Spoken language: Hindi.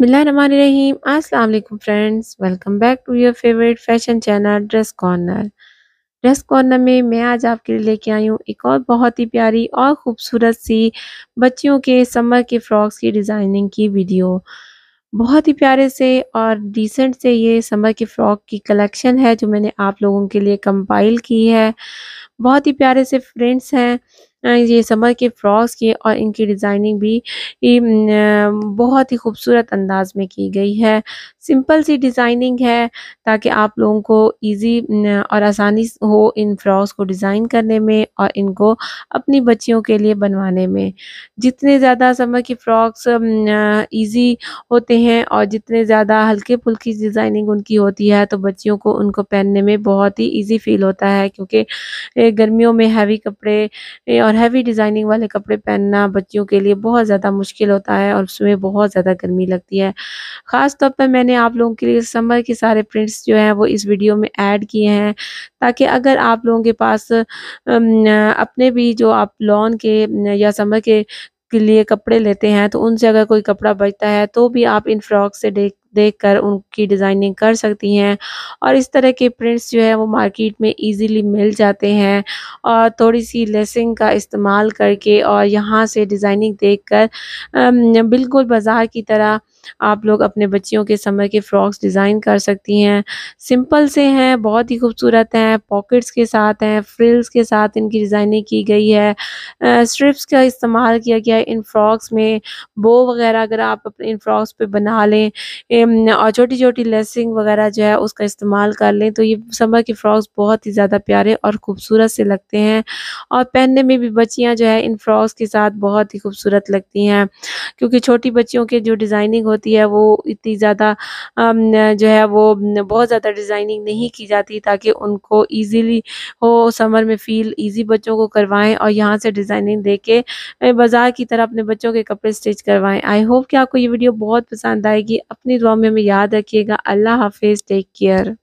बिसमीम अस्सलाम friends welcome back to your favourite fashion channel dress corner dress corner में मैं आज आपके लिए लेके आई हूँ एक और बहुत ही प्यारी और ख़ूबसूरत सी बच्चियों के समर के फ्रॉक्स की डिज़ाइनिंग की वीडियो बहुत ही प्यारे से और डिसेंट से ये समर के फ़्रॉक की कलेक्शन है जो मैंने आप लोगों के लिए कंपाइल की है बहुत ही प्यारे से फ्रेंड्स हैं ये समर के फ्रॉक्स के और इनकी डिज़ाइनिंग भी बहुत ही खूबसूरत अंदाज में की गई है सिंपल सी डिज़ाइनिंग है ताकि आप लोगों को इजी और आसानी हो इन फ्रॉक्स को डिज़ाइन करने में और इनको अपनी बच्चियों के लिए बनवाने में जितने ज़्यादा समर के फ्रॉक्स इजी होते हैं और जितने ज़्यादा हल्के फुल्की डिज़ाइनिंग उनकी होती है तो बच्चियों को उनको पहनने में बहुत ही ईजी फील होता है क्योंकि गर्मियों में हैवी कपड़े और हैवी डिज़ाइनिंग वाले कपड़े पहनना बच्चियों के लिए बहुत ज़्यादा मुश्किल होता है और उसमें बहुत ज़्यादा गर्मी लगती है ख़ास तौर पर मैंने आप लोगों के लिए समर के सारे प्रिंट्स जो हैं वो इस वीडियो में ऐड किए हैं ताकि अगर आप लोगों के पास अपने भी जो आप लॉन के या समर के के लिए कपड़े लेते हैं तो उनसे अगर कोई कपड़ा बचता है तो भी आप इन फ्रॉक से देख देखकर उनकी डिज़ाइनिंग कर सकती हैं और इस तरह के प्रिंट्स जो है वो मार्केट में इजीली मिल जाते हैं और थोड़ी सी लेसिंग का इस्तेमाल करके और यहाँ से डिज़ाइनिंग देखकर बिल्कुल बाज़ार की तरह आप लोग अपने बच्चियों के समर के फ्रॉक्स डिज़ाइन कर सकती हैं सिंपल से हैं बहुत ही खूबसूरत हैं पॉकेट्स के साथ हैं फ्रिल्स के साथ इनकी डिज़ाइनिंग की गई है स्ट्रिप्स का इस्तेमाल किया गया है इन फ्रॉक्स में बो वगैरह अगर आप अपने इन फ्रॉक्स पे बना लें और छोटी छोटी लेसिंग वगैरह जो है उसका इस्तेमाल कर लें तो ये समर के फ्रॉक्स बहुत ही ज़्यादा प्यारे और ख़ूबसूरत से लगते हैं और पहनने में भी बच्चियाँ जो है इन फ्रॉक्स के साथ बहुत ही खूबसूरत लगती हैं क्योंकि छोटी बच्चियों के जो डिज़ाइनिंग होती है वो इतनी ज़्यादा जो है वो बहुत ज़्यादा डिज़ाइनिंग नहीं की जाती ताकि उनको ईजीली हो समर में फ़ील ईजी बच्चों को करवाएं और यहाँ से डिज़ाइनिंग दे के बाज़ार की तरह अपने बच्चों के कपड़े स्टिच करवाएं आई होप कि आपको ये वीडियो बहुत पसंद आएगी अपनी दुआ में हमें याद रखिएगा अल्लाह हाफिज़ टेक केयर